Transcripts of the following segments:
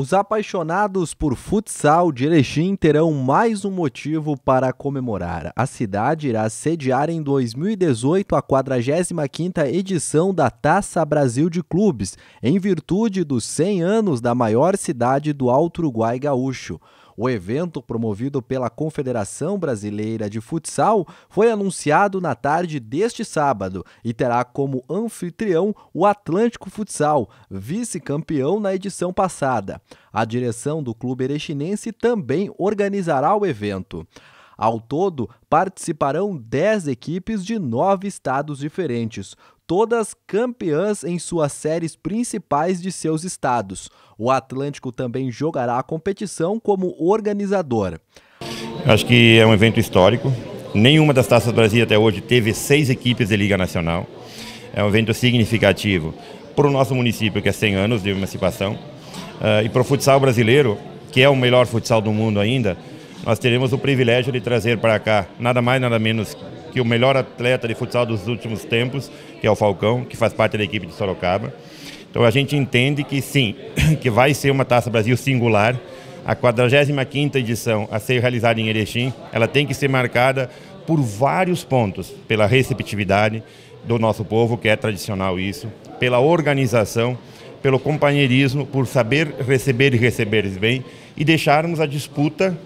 Os apaixonados por futsal de Erechim terão mais um motivo para comemorar. A cidade irá sediar em 2018 a 45ª edição da Taça Brasil de Clubes, em virtude dos 100 anos da maior cidade do Alto Uruguai Gaúcho. O evento, promovido pela Confederação Brasileira de Futsal, foi anunciado na tarde deste sábado e terá como anfitrião o Atlântico Futsal, vice-campeão na edição passada. A direção do clube erechinense também organizará o evento. Ao todo, participarão 10 equipes de nove estados diferentes todas campeãs em suas séries principais de seus estados. O Atlântico também jogará a competição como organizador. Acho que é um evento histórico. Nenhuma das Taças do Brasil até hoje teve seis equipes de Liga Nacional. É um evento significativo para o nosso município, que é 100 anos de emancipação, ah, e para o futsal brasileiro, que é o melhor futsal do mundo ainda, nós teremos o privilégio de trazer para cá nada mais, nada menos que o melhor atleta de futsal dos últimos tempos, que é o Falcão, que faz parte da equipe de Sorocaba. Então a gente entende que sim, que vai ser uma Taça Brasil singular. A 45ª edição a ser realizada em Erechim, ela tem que ser marcada por vários pontos, pela receptividade do nosso povo, que é tradicional isso, pela organização, pelo companheirismo, por saber receber e receber bem e deixarmos a disputa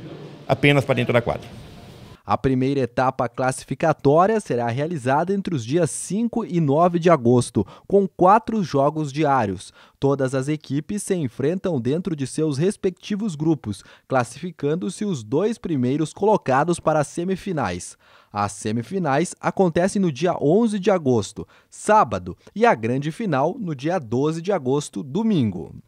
apenas para dentro da quadra. A primeira etapa classificatória será realizada entre os dias 5 e 9 de agosto, com quatro jogos diários. Todas as equipes se enfrentam dentro de seus respectivos grupos, classificando-se os dois primeiros colocados para as semifinais. As semifinais acontecem no dia 11 de agosto, sábado, e a grande final no dia 12 de agosto, domingo.